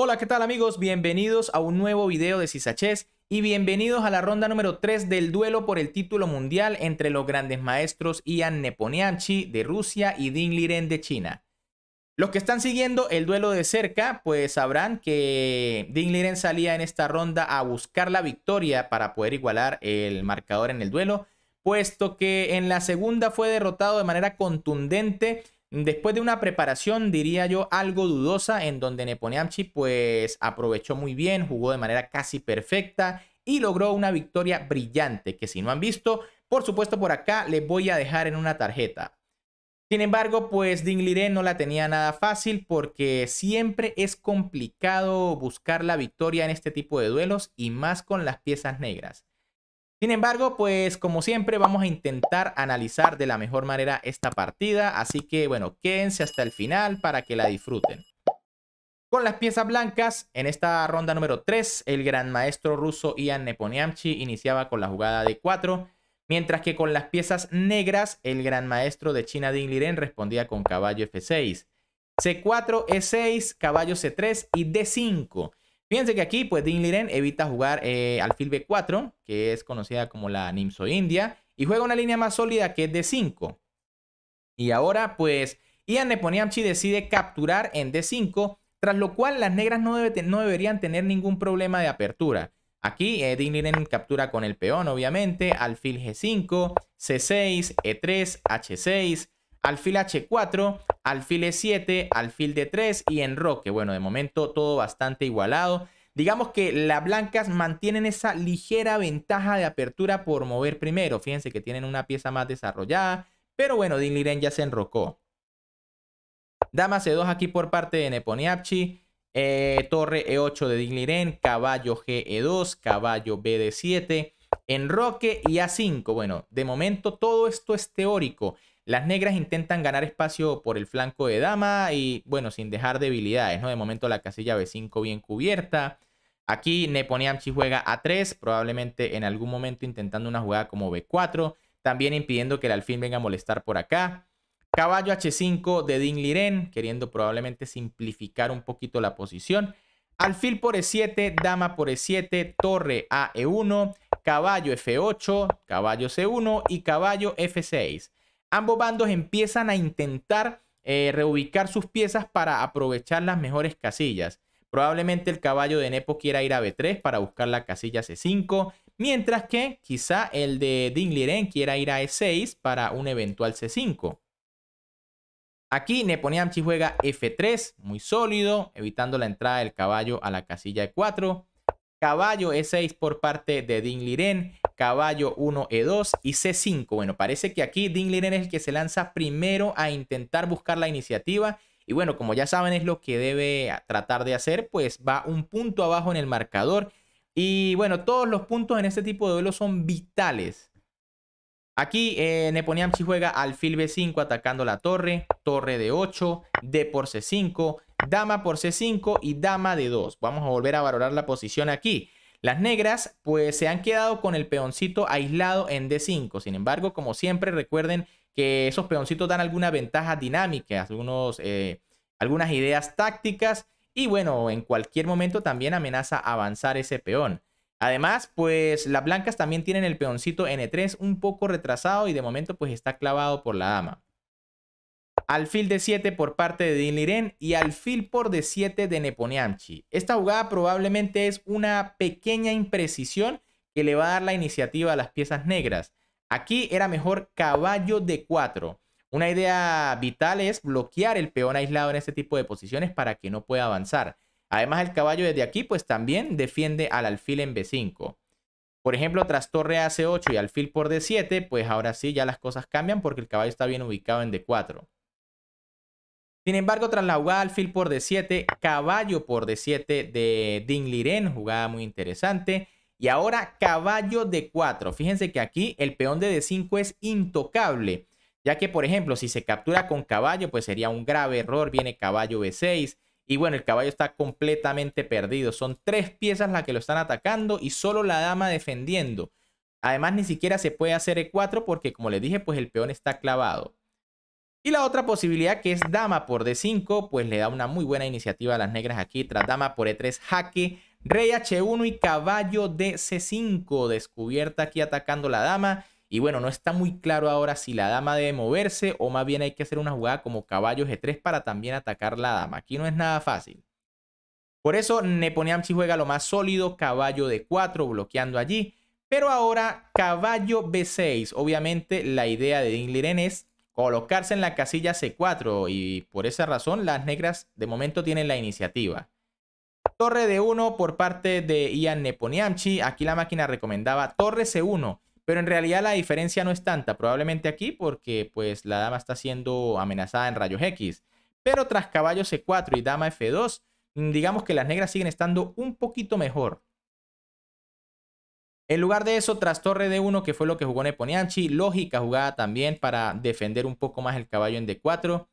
Hola, ¿qué tal amigos? Bienvenidos a un nuevo video de Cisaches y bienvenidos a la ronda número 3 del duelo por el título mundial entre los grandes maestros Ian Neponianchi de Rusia y Ding Liren de China. Los que están siguiendo el duelo de cerca, pues sabrán que Ding Liren salía en esta ronda a buscar la victoria para poder igualar el marcador en el duelo, puesto que en la segunda fue derrotado de manera contundente Después de una preparación, diría yo, algo dudosa, en donde Neponeamchi pues aprovechó muy bien, jugó de manera casi perfecta y logró una victoria brillante, que si no han visto, por supuesto por acá les voy a dejar en una tarjeta. Sin embargo, pues Ding Liren no la tenía nada fácil porque siempre es complicado buscar la victoria en este tipo de duelos y más con las piezas negras. Sin embargo, pues como siempre vamos a intentar analizar de la mejor manera esta partida, así que bueno, quédense hasta el final para que la disfruten. Con las piezas blancas, en esta ronda número 3, el gran maestro ruso Ian Neponiamchi iniciaba con la jugada de 4, mientras que con las piezas negras, el gran maestro de China Ding Liren respondía con caballo F6. C4, E6, caballo C3 y D5. Fíjense que aquí, pues, Ding Liren evita jugar eh, alfil B4, que es conocida como la Nimso India, y juega una línea más sólida que es D5. Y ahora, pues, Ian Neponiamchi decide capturar en D5, tras lo cual las negras no, deberían tener ningún problema de apertura. Aquí eh, Ding Liren captura con el peón, obviamente, alfil G5, C6, E3, H6, alfil H4, alfil E7, alfil D3 y enroque. Bueno, de momento todo bastante igualado. Digamos que las blancas mantienen esa ligera ventaja de apertura por mover primero. Fíjense que tienen una pieza más desarrollada. Pero bueno, Dinliren ya se enrocó. Dama C2 e aquí por parte de Neponiapchi. Eh, torre E8 de Ding Liren. Caballo e 2 Caballo B BD7. Enroque y A5. Bueno, de momento todo esto es teórico. Las negras intentan ganar espacio por el flanco de dama y, bueno, sin dejar debilidades, ¿no? De momento la casilla B5 bien cubierta. Aquí Neponiamchi juega A3, probablemente en algún momento intentando una jugada como B4, también impidiendo que el alfil venga a molestar por acá. Caballo H5 de Ding Liren, queriendo probablemente simplificar un poquito la posición. Alfil por E7, dama por E7, torre a E1, caballo F8, caballo C1 y caballo F6 ambos bandos empiezan a intentar eh, reubicar sus piezas para aprovechar las mejores casillas. Probablemente el caballo de Nepo quiera ir a B3 para buscar la casilla C5, mientras que quizá el de Ding Liren quiera ir a E6 para un eventual C5. Aquí Neponeamchi juega F3, muy sólido, evitando la entrada del caballo a la casilla E4. Caballo E6 por parte de Ding Liren caballo 1 E2 y C5. Bueno, parece que aquí Dinglinen es el que se lanza primero a intentar buscar la iniciativa. Y bueno, como ya saben, es lo que debe tratar de hacer, pues va un punto abajo en el marcador. Y bueno, todos los puntos en este tipo de duelo son vitales. Aquí eh, Neponiamchi juega alfil B5 atacando la torre, torre de 8, D por C5, dama por C5 y dama de 2. Vamos a volver a valorar la posición aquí. Las negras pues se han quedado con el peoncito aislado en D5. Sin embargo, como siempre, recuerden que esos peoncitos dan alguna ventaja dinámica, algunos, eh, algunas ideas tácticas y bueno, en cualquier momento también amenaza avanzar ese peón. Además, pues las blancas también tienen el peoncito N3 un poco retrasado y de momento pues está clavado por la dama alfil de 7 por parte de Liren y alfil por D7 de Neponiamchi. Esta jugada probablemente es una pequeña imprecisión que le va a dar la iniciativa a las piezas negras. Aquí era mejor caballo de 4. Una idea vital es bloquear el peón aislado en este tipo de posiciones para que no pueda avanzar. Además el caballo desde aquí pues también defiende al alfil en B5. Por ejemplo, tras torre AC8 y alfil por D7, pues ahora sí ya las cosas cambian porque el caballo está bien ubicado en D4. Sin embargo, tras la jugada al por D7, caballo por D7 de Ding Liren, jugada muy interesante. Y ahora caballo de 4 Fíjense que aquí el peón de D5 es intocable, ya que por ejemplo, si se captura con caballo, pues sería un grave error. Viene caballo B6. Y bueno, el caballo está completamente perdido. Son tres piezas las que lo están atacando y solo la dama defendiendo. Además, ni siquiera se puede hacer E4 porque, como les dije, pues el peón está clavado. Y la otra posibilidad que es dama por D5, pues le da una muy buena iniciativa a las negras aquí. Tras dama por E3, jaque, rey H1 y caballo de C5. Descubierta aquí atacando la dama. Y bueno, no está muy claro ahora si la dama debe moverse o más bien hay que hacer una jugada como caballo G3 para también atacar la dama. Aquí no es nada fácil. Por eso Neponiamchi juega lo más sólido, caballo D4 bloqueando allí. Pero ahora caballo B6. Obviamente la idea de Liren es colocarse en la casilla C4 y por esa razón las negras de momento tienen la iniciativa. Torre D1 por parte de Ian Neponiamchi. Aquí la máquina recomendaba torre C1, pero en realidad la diferencia no es tanta, probablemente aquí porque pues la dama está siendo amenazada en rayos X. Pero tras caballo C4 y dama F2, mm, digamos que las negras siguen estando un poquito mejor. En lugar de eso, tras torre D1, que fue lo que jugó Neponianchi, lógica jugada también para defender un poco más el caballo en D4.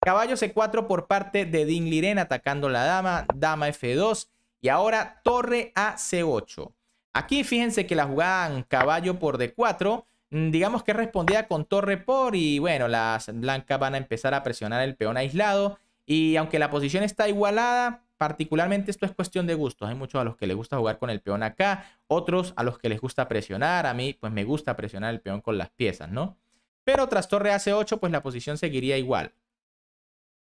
Caballo C4 por parte de Liren atacando la dama, dama F2 y ahora torre a C8. Aquí fíjense que la jugaban caballo por D4, mm, digamos que respondía con torre por y bueno, las blancas van a empezar a presionar el peón aislado y aunque la posición está igualada, particularmente esto es cuestión de gustos. Hay muchos a los que les gusta jugar con el peón acá, otros a los que les gusta presionar. A mí, pues me gusta presionar el peón con las piezas, ¿no? Pero tras torre AC8, pues la posición seguiría igual.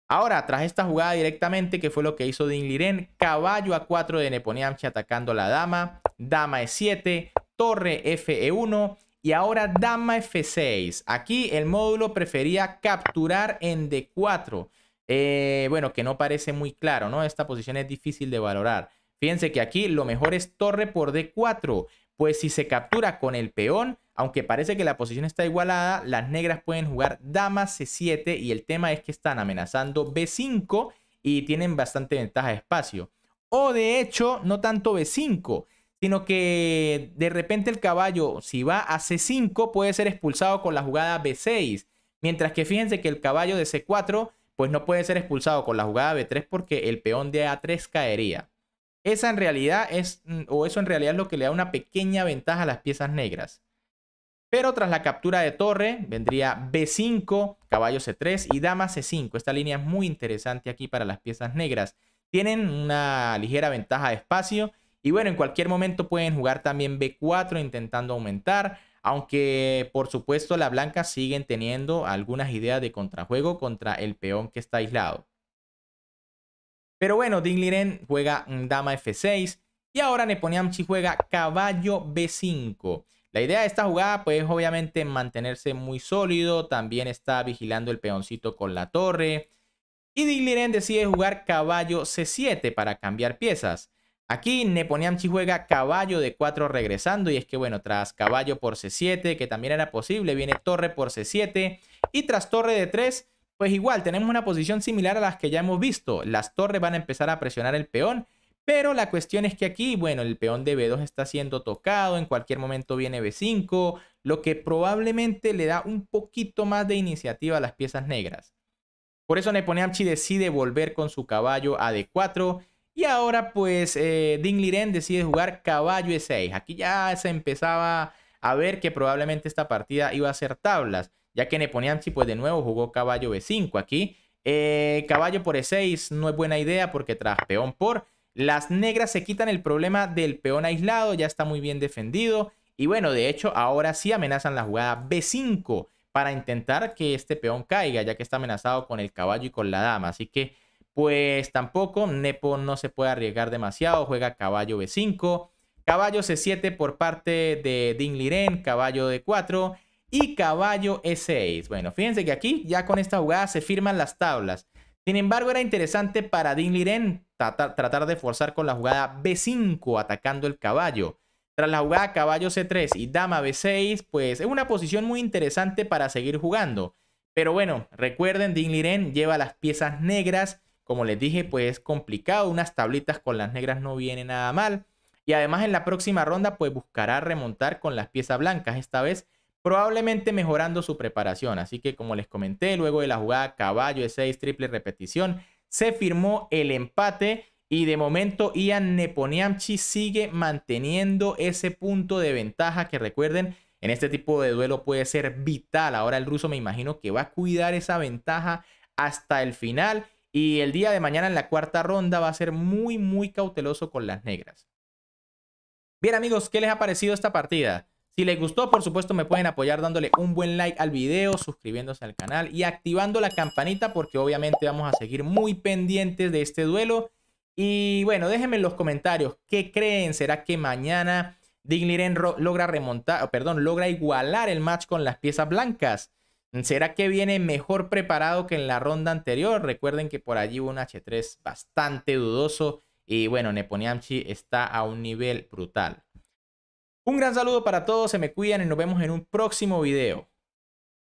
Ahora, tras esta jugada directamente, que fue lo que hizo Din Liren, caballo a4 de Neponiamchi atacando a la dama, dama E7, torre FE1 y ahora dama F6. Aquí el módulo prefería capturar en D4. Eh, bueno, que no parece muy claro, ¿no? Esta posición es difícil de valorar. Fíjense que aquí lo mejor es torre por D4, pues si se captura con el peón, aunque parece que la posición está igualada, las negras pueden jugar dama C7 y el tema es que están amenazando B5 y tienen bastante ventaja de espacio. O de hecho, no tanto B5, sino que de repente el caballo, si va a C5, puede ser expulsado con la jugada B6. Mientras que fíjense que el caballo de C4 pues no puede ser expulsado con la jugada B3 porque el peón de A3 caería. Esa en realidad es, mm, o eso en realidad es lo que le da una pequeña ventaja a las piezas negras. Pero tras la captura de torre vendría B5, caballo C3 y dama C5. Esta línea es muy interesante aquí para las piezas negras. Tienen una ligera ventaja de espacio y bueno, en cualquier momento pueden jugar también B4 intentando aumentar. Aunque por supuesto la blanca siguen teniendo algunas ideas de contrajuego contra el peón que está aislado. Pero bueno, Liren juega dama f6 y ahora Neponiamchi juega caballo b5. La idea de esta jugada pues obviamente mantenerse muy sólido, también está vigilando el peoncito con la torre. Y Liren decide jugar caballo c7 para cambiar piezas. Aquí Neponiamchi juega caballo de 4 regresando y es que bueno, tras caballo por C7, que también era posible, viene torre por C7 y tras torre de 3, pues igual tenemos una posición similar a las que ya hemos visto. Las torres van a empezar a presionar el peón, pero la cuestión es que aquí, bueno, el peón de B2 está siendo tocado, en cualquier momento viene B5, lo que probablemente le da un poquito más de iniciativa a las piezas negras. Por eso Neponiamchi decide volver con su caballo a D4 y ahora pues eh, Ding Liren decide jugar caballo E6. Aquí ya se empezaba a ver que probablemente esta partida iba a ser tablas, ya que Neponianchi pues de nuevo jugó caballo B5 e aquí. Eh, caballo por E6 no es buena idea porque tras peón por, las negras se quitan el problema del peón aislado, ya está muy bien defendido. Y bueno, de hecho ahora sí amenazan la jugada B5 para intentar que este peón caiga, ya que está amenazado con el caballo y con la dama. Así que pues tampoco. Nepo no se puede arriesgar demasiado, juega caballo B5, caballo C7 por parte de Ding Liren, caballo D4 y caballo E6. Bueno, fíjense que aquí ya con esta jugada se firman las tablas. Sin embargo, era interesante para Ding Liren tratar, de forzar con la jugada B5 atacando el caballo. Tras la jugada caballo C3 y dama B6, pues es una posición muy interesante para seguir jugando. Pero bueno, recuerden, Ding Liren lleva las piezas negras como les dije, pues es complicado. Unas tablitas con las negras no viene nada mal. Y además en la próxima ronda, pues buscará remontar con las piezas blancas. Esta vez probablemente mejorando su preparación. Así que como les comenté, luego de la jugada caballo de 6, triple repetición, se firmó el empate. Y de momento Ian Neponiamchi sigue manteniendo ese punto de ventaja que recuerden, en este tipo de duelo puede ser vital. Ahora el ruso me imagino que va a cuidar esa ventaja hasta el final y el día de mañana en la cuarta ronda va a ser muy, muy cauteloso con las negras. Bien amigos, ¿qué les ha parecido esta partida? Si les gustó, por supuesto me pueden apoyar dándole un buen like al video, suscribiéndose al canal y activando la campanita porque obviamente vamos a seguir muy pendientes de este duelo. Y bueno, déjenme en los comentarios qué creen, ¿será que mañana Digniren logra remontar, perdón, logra igualar el match con las piezas blancas? ¿Será que viene mejor preparado que en la ronda anterior? Recuerden que por allí hubo un H3 bastante dudoso y bueno, Neponiamchi está a un nivel brutal. Un gran saludo para todos, se me cuidan y nos vemos en un próximo video.